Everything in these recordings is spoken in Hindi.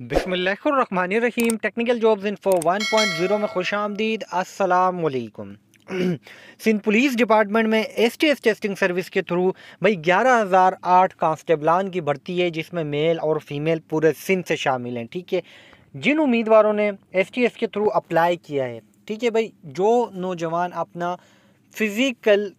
बिसमीम टेक्निकल जॉब्स पॉइंट जीरो में खुश आमदीद असलकुम सिंध पुलिस डिपार्टमेंट में S T S testing service के थ्रू भाई ग्यारह हज़ार आठ कांस्टेबलान की भर्ती है जिसमें मेल और फीमेल पूरे सिंध से शामिल हैं ठीक है जिन उम्मीदवारों ने एस टी एस के थ्रू अप्लाई किया है ठीक है भाई जो नौजवान अपना फिज़िकल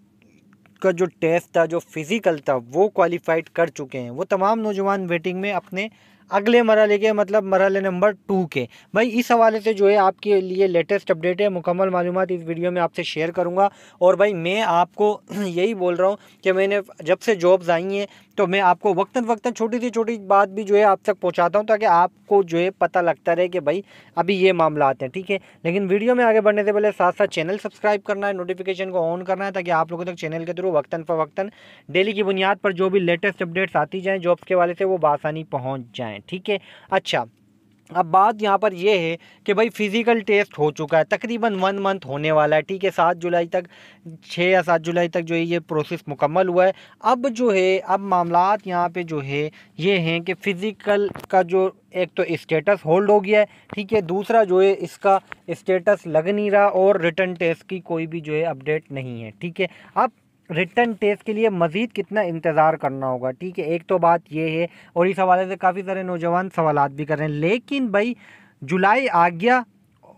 का जो टेस्ट था जो फिज़िकल था वो क्वालिफाइड कर चुके हैं वो तमाम नौजवान वेटिंग में अपने अगले मरहले के मतलब मरहले नंबर टू के भाई इस हवाले से जो है आपके लिए लेटेस्ट अपडेट है मुकम्मल मालूम इस वीडियो में आपसे शेयर करूँगा और भाई मैं आपको यही बोल रहा हूँ कि मैंने जब से जॉब्स आई हैं तो मैं आपको वक्ता वक्ता छोटी सी छोटी बात भी जो है आप तक पहुँचाता हूँ ताकि आपको जो है पता लगता रहे कि भाई अभी ये मामला आते हैं ठीक है लेकिन वीडियो में आगे बढ़ने से पहले साथ साथ चैनल सब्सक्राइब करना है नोटिफिकेशन को ऑन करना है ताकि आप लोगों तक चैनल के थ्रू वक्ता फ़वक्ता डेली की बुनियाद पर जो भी लेटेस्ट अपडेट्स आती जाएँ जॉब्स के वाले से वो बसानी पहुँच जाएँ हैं ठीक है अच्छा अब बात यहाँ पर यह है कि भाई फ़िज़िकल टेस्ट हो चुका है तकरीबन वन मंथ होने वाला है ठीक है सात जुलाई तक छः या सात जुलाई तक जो है ये प्रोसेस मुकम्मल हुआ है अब जो है अब मामला यहाँ पे जो है ये हैं कि फ़िज़िकल का जो एक तो स्टेटस होल्ड हो गया है ठीक है दूसरा जो है इसका स्टेटस लग नहीं रहा और रिटर्न टेस्ट की कोई भी जो है अपडेट नहीं है ठीक है अब रिटर्न टेस्ट के लिए मज़ीद कितना इंतज़ार करना होगा ठीक है एक तो बात ये है और इस हवाले से काफ़ी सारे नौजवान सवाल भी कर रहे हैं लेकिन भाई जुलाई आ गया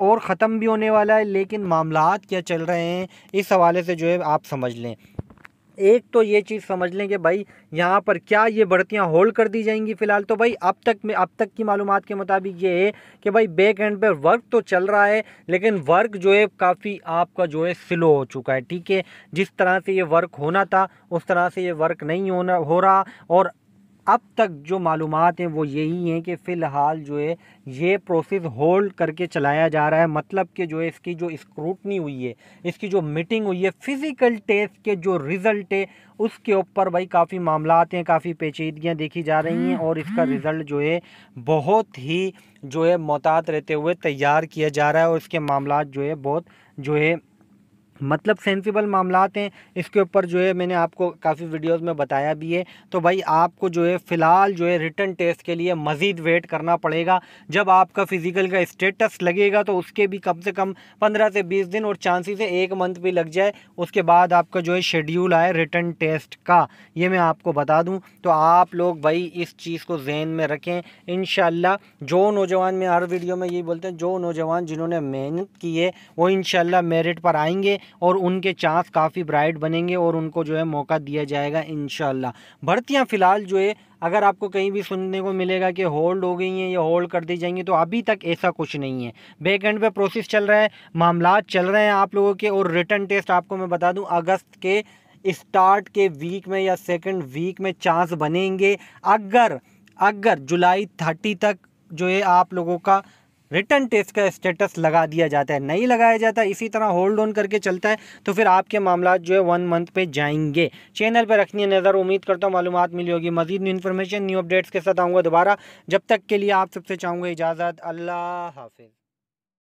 और ख़त्म भी होने वाला है लेकिन मामला क्या चल रहे हैं इस हवाले से जो है आप समझ लें एक तो ये चीज़ समझ लें कि भाई यहाँ पर क्या ये बढ़तियाँ होल्ड कर दी जाएंगी फ़िलहाल तो भाई अब तक में अब तक की मालूम के मुताबिक ये है कि भाई बैक एंड पे वर्क तो चल रहा है लेकिन वर्क जो है काफ़ी आपका जो है स्लो हो चुका है ठीक है जिस तरह से ये वर्क होना था उस तरह से ये वर्क नहीं होना हो रहा और अब तक जो मालूम हैं वो यही हैं कि फ़िलहाल जो है ये प्रोसेस होल्ड करके चलाया जा रहा है मतलब कि जो है इसकी जो स्क्रूटनी हुई है इसकी जो मीटिंग हुई है फ़िज़िकल टेस्ट के जो रिज़ल्ट है उसके ऊपर भाई काफ़ी मामला हैं काफ़ी पेचीदगियाँ देखी जा रही हैं हम्म, और इसका रिज़ल्ट हम्म। जो है बहुत ही जो है मोहतात रहते हुए तैयार किया जा रहा है और इसके मामला जो है बहुत जो है मतलब सेंसिबल मामला हैं इसके ऊपर जो है मैंने आपको काफ़ी वीडियोस में बताया भी है तो भाई आपको जो है फ़िलहाल जो है रिटर्न टेस्ट के लिए मज़ीद वेट करना पड़ेगा जब आपका फ़िज़िकल का स्टेटस लगेगा तो उसके भी कम से कम पंद्रह से बीस दिन और चांसी से एक मंथ भी लग जाए उसके बाद आपका जो है शेड्यूल आए रिटर्न टेस्ट का ये मैं आपको बता दूँ तो आप लोग भाई इस चीज़ को जहन में रखें इन जो नौजवान मैं हर वीडियो में यही बोलते हैं जो नौजवान जिन्होंने मेहनत की है वो इन मेरिट पर आएंगे और उनके चांस काफ़ी ब्राइट बनेंगे और उनको जो है मौका दिया जाएगा इन भर्तियां फ़िलहाल जो है अगर आपको कहीं भी सुनने को मिलेगा कि होल्ड हो गई हैं या होल्ड कर दी जाएंगी तो अभी तक ऐसा कुछ नहीं है बैक एंड पे प्रोसेस चल रहा है मामला चल रहे हैं आप लोगों के और रिटर्न टेस्ट आपको मैं बता दूँ अगस्त के स्टार्ट के वीक में या सेकेंड वीक में चांस बनेंगे अगर अगर जुलाई थर्टी तक जो है आप लोगों का रिटर्न टेस्ट का स्टेटस लगा दिया जाता है नहीं लगाया जाता इसी तरह होल्ड ऑन करके चलता है तो फिर आपके मामला जो है वन मंथ पे जाएंगे चैनल पर रखनी है नज़र उम्मीद करता हूँ मालूम मिली होगी मजीद न्यू इन्फॉर्मेशन न्यू अपडेट्स के साथ आऊँगा दोबारा जब तक के लिए आप सबसे चाहूँगा इजाज़त अल्लाह हाफिज़